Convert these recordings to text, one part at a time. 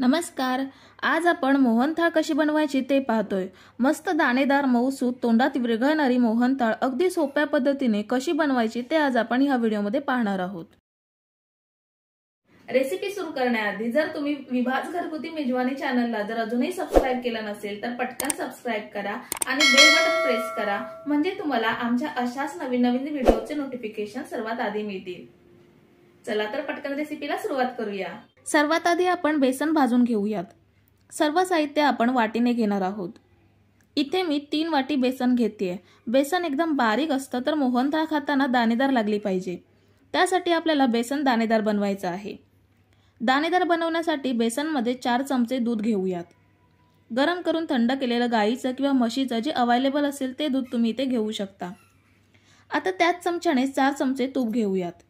नमस्कार आज आपण मोहनथाळ कशी बनवायची ते पाहतोय मस्त दाणेदार मऊसूत तोंडात विरघळणारी मोहनथाळ अगदी सोप्या पद्धतीने कशी बनवायची ते आज आपण ह्या व्हिडिओमध्ये पाहणार आहोत रेसिपी सुरू करण्याआधी जर तुम्ही विभाज घरगुती मेजवानी चॅनलला जर अजूनही सबस्क्राईब केलं नसेल तर पटकन सबस्क्राईब करा आणि बेल बटन प्रेस करा म्हणजे तुम्हाला आमच्या अशाच नवीन नवीन व्हिडिओचे नोटिफिकेशन सर्वात आधी मिळतील चला तर पटकन रेसिपीला सुरुवात करूया सर्वात आधी आपण बेसन भाजून घेऊयात सर्व साहित्य आपण वाटीने घेणार आहोत इथे मी तीन वाटी बेसन घेते बेसन एकदम बारीक असतं तर मोहन मोहनथाळ खाताना दाणेदार लागली पाहिजे त्यासाठी आपल्याला बेसन दाणेदार बनवायचं आहे दाणेदार बनवण्यासाठी बेसनमध्ये चार चमचे दूध घेऊयात गरम करून थंड केलेलं गाईचं किंवा म्हशीचं जे अवायलेबल असेल ते दूध तुम्ही इथे घेऊ शकता आता त्याच चमच्याने चार चमचे तूप घेऊयात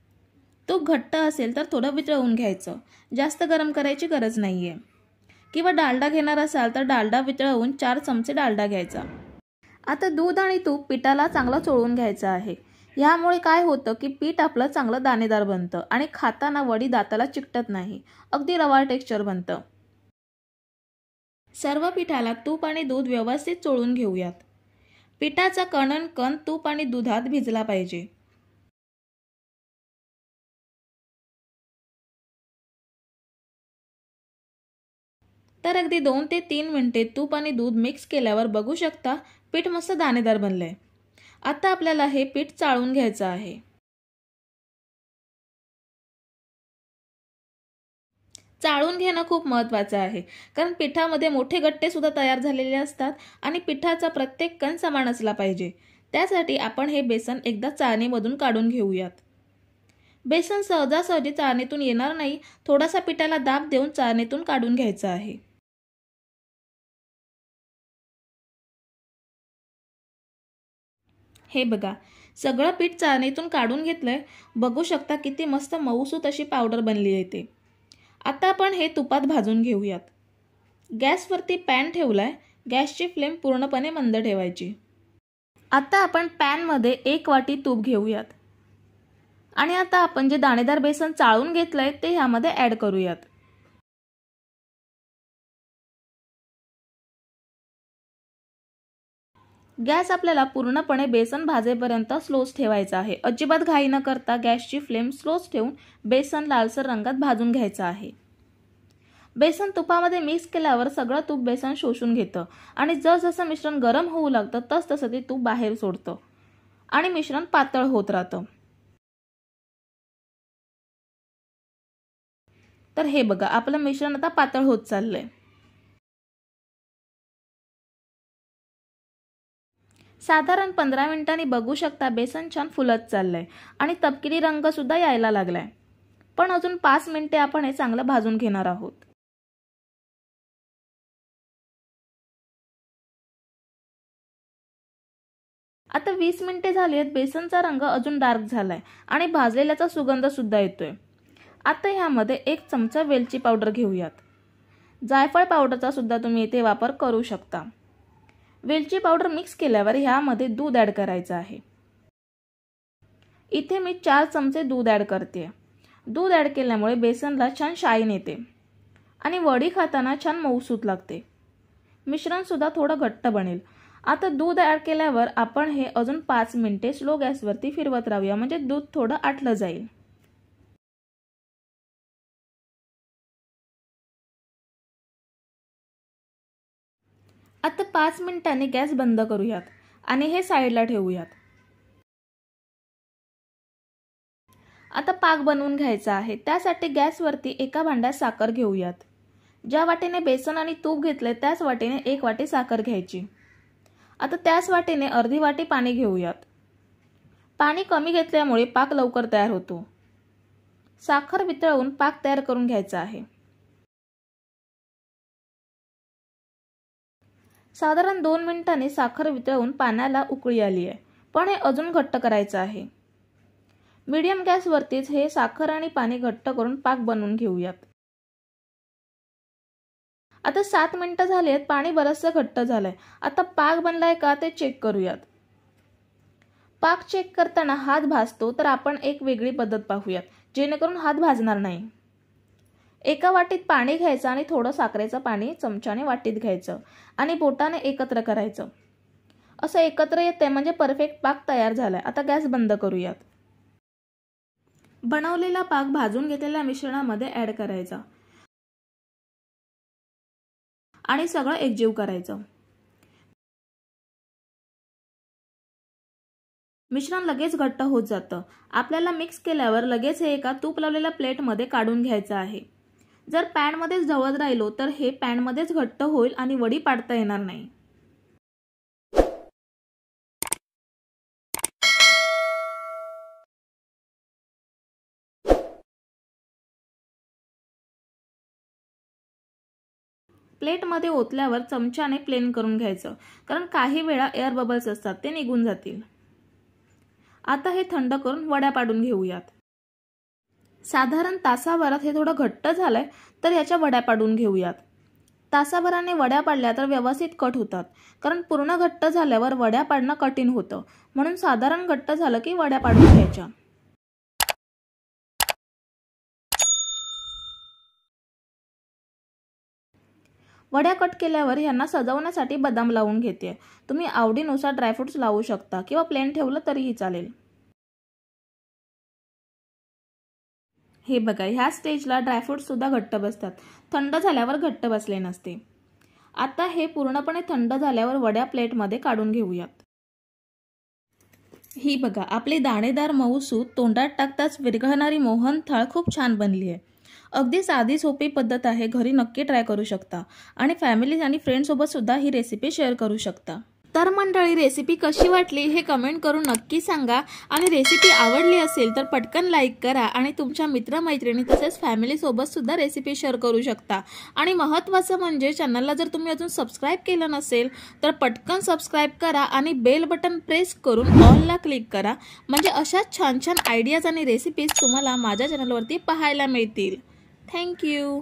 तूप घट्ट असेल तर थोडं वितळवून घ्यायचं जास्त गरम करायची गरज नाही आहे किंवा डालडा घेणार असाल तर डालडा वितळवून चार चमचे डालडा घ्यायचा आता दूध आणि तूप पिठाला चांगलं चोळून घ्यायचं आहे ह्यामुळे काय होतं की पीठ आपलं चांगलं दाणेदार बनतं आणि खाताना वडी दाताला चिकटत नाही अगदी रवाळ टेक्स्चर बनतं सर्व पिठाला तूप आणि दूध व्यवस्थित चोळून घेऊयात पिठाचा कणन कण तूप आणि दुधात भिजला पाहिजे तर अगदी दोन ते तीन मिनटे तूप आणि दूध मिक्स केल्यावर बघू शकता पीठ मस्त दाणेदार बनलंय आहे आता आपल्याला हे पीठ चाळून घ्यायचं आहे चाळून घेणं खूप महत्त्वाचं आहे कारण पिठामध्ये मोठे गट्टे सुद्धा तयार झालेले असतात आणि पिठाचा प्रत्येक कण समान असला पाहिजे त्यासाठी आपण हे बेसन एकदा चाळणीमधून काढून घेऊयात बेसन सहजासहजी चाळणीतून येणार नाही थोडासा पिठाला दाब देऊन चाळणीतून काढून घ्यायचं आहे हे बघा सगळं पीठ चाळणीतून काढून घेतलं आहे बघू शकता किती मस्त मऊसूत अशी पावडर बनली आहे ते आता आपण हे तुपात भाजून घेऊयात गॅसवरती पॅन ठेवला आहे गॅसची फ्लेम पूर्णपणे मंद ठेवायची आता आपण पॅनमध्ये एक वाटी तूप घेऊयात आणि आता आपण जे दाणेदार बेसन चाळून घेतलं आहे ते ह्यामध्ये ॲड करूयात गॅस आपल्याला पूर्णपणे बेसन भाजेपर्यंत स्लोच ठेवायचा आहे अजिबात घाई न करता गॅसची फ्लेम स्लोच ठेवून बेसन लालसर रंगात भाजून घ्यायचं आहे बेसन तुपामध्ये मिक्स केल्यावर सगळं तूप बेसन शोषून घेतं आणि जसजसं मिश्रण गरम होऊ लागतं तस तसं ते तूप बाहेर सोडतं आणि मिश्रण पातळ होत राहतं तर हे बघा आपलं मिश्रण आता पातळ होत चाललंय साधारण पंधरा मिनिटांनी बघू शकता बेसन छान फुलत चाललं आहे आणि तपकिरी रंगसुद्धा यायला लागला आहे पण अजून पाच मिनिटे आपण हे चांगलं भाजून घेणार आहोत आता वीस मिनिटे झाली आहेत बेसनचा रंग अजून डार्क झालाय आणि भाजलेल्याचा सुगंधसुद्धा सुद्धा येतोय आता ह्यामध्ये एक चमचा वेलची पावडर घेऊयात जायफळ पावडरचा सुद्धा तुम्ही इथे वापर करू शकता वेलची पावडर मिक्स केल्यावर ह्यामध्ये दूध ॲड करायचं आहे इथे मी चार चमचे दूध ॲड करते दूध ॲड केल्यामुळे बेसनला छान शाईन येते आणि वडी खाताना छान मऊसूत लागते मिश्रणसुद्धा थोडं घट्ट बनेल आता दूध ॲड केल्यावर आपण हे अजून पाच मिनटे स्लो गॅसवरती फिरवत राहूया म्हणजे दूध थोडं आटलं जाईल आता पाच मिनिटांनी गॅस बंद करूयात आणि हे साईडला ठेवूयात आता पाक बनवून घ्यायचा आहे त्यासाठी गॅसवरती एका भांड्यात साखर घेऊयात ज्या वाटेने बेसन आणि तूप घेतले त्याच वाटेने एक वाटी साखर घ्यायची आता त्याच वाटेने अर्धी वाटी पाणी घेऊयात पाणी कमी घेतल्यामुळे पाक लवकर तयार होतो साखर वितळून पाक तयार करून घ्यायचा आहे साधारण दोन मिनिटांनी साखर वितळून पाण्याला उकळी आली आहे पण हे अजून घट्ट करायचं आहे मीडियम गॅसवरतीच हे साखर आणि पाणी घट्ट करून पाक बनवून घेऊयात आता सात मिनिटं झाली आहेत पाणी बरंचसं घट्ट झालंय आता पाक बनलाय का ते चेक करूयात पाक चेक करताना हात भाजतो तर आपण एक वेगळी पद्धत पाहूयात जेणेकरून हात भाजणार नाही एका वाटीत पाणी घ्यायचं आणि थोडं साखरेचं पाणी चमच्याने वाटीत घ्यायचं आणि बोटाने एकत्र करायचं असं एकत्र येते म्हणजे परफेक्ट पाक तयार झालाय आता गॅस बंद करूयात बनवलेला पाक भाजून घेतलेल्या मिश्रणामध्ये ॲड करायचा आणि सगळं एकजीव करायचं मिश्रण लगेच घट्ट होत जातं आपल्याला मिक्स केल्यावर लगेच हे एका तूप लावलेल्या प्लेटमध्ये काढून घ्यायचं आहे जर पॅनमध्येच ढवळत राहिलो तर हे पॅनमध्येच घट्ट होईल आणि वडी पाडता येणार नाही प्लेटमध्ये ओतल्यावर चमच्याने प्लेन करून घ्यायचं कारण काही वेळा एअर बबल्स असतात ते निघून जातील आता हे थंड करून वड्या पाडून घेऊयात साधारण तासाभरात हे थोडं घट्ट झालंय तर याच्या वड्या पाडून घेऊयात तासाभराने वड्या पाडल्या तर व्यवस्थित कट होतात कारण पूर्ण घट्ट झाल्यावर वड्या पाडणं कठीण होतं म्हणून साधारण घट्ट झालं की वड्या पाडून घ्यायच्या वड्या कट केल्यावर यांना सजवण्यासाठी बदाम लावून घेते तुम्ही आवडीनुसार ड्रायफ्रुट्स लावू शकता किंवा प्लेन ठेवलं तरीही चालेल हे बघा ह्या स्टेजला सुद्धा घट्ट बसतात थंड झाल्यावर घट्ट बसले नसते आता हे पूर्णपणे थंड झाल्यावर वड्या प्लेटमध्ये काढून घेऊयात ही बघा आपली दाणेदार मऊ सूत तोंडात टाकताच विरघळणारी मोहन थाळ खूप छान बनली आहे अगदी साधी सोपी पद्धत आहे घरी नक्की ट्राय करू शकता आणि फॅमिली आणि सुद्धा ही रेसिपी शेअर करू शकता तर मंडळी रेसिपी कशी वाटली हे कमेंट करून नक्की सांगा आणि रेसिपी आवडली असेल तर पटकन लाईक करा आणि तुमच्या मित्रमैत्रिणी तसेच फॅमिलीसोबतसुद्धा रेसिपी शेअर करू शकता आणि महत्त्वाचं म्हणजे चॅनलला जर तुम्ही अजून सबस्क्राईब केलं नसेल तर पटकन सबस्क्राईब करा आणि बेल बटन प्रेस करून ऑलला क्लिक करा म्हणजे अशाच छान छान आयडियाज आणि रेसिपीज तुम्हाला माझ्या चॅनलवरती पाहायला मिळतील थँक्यू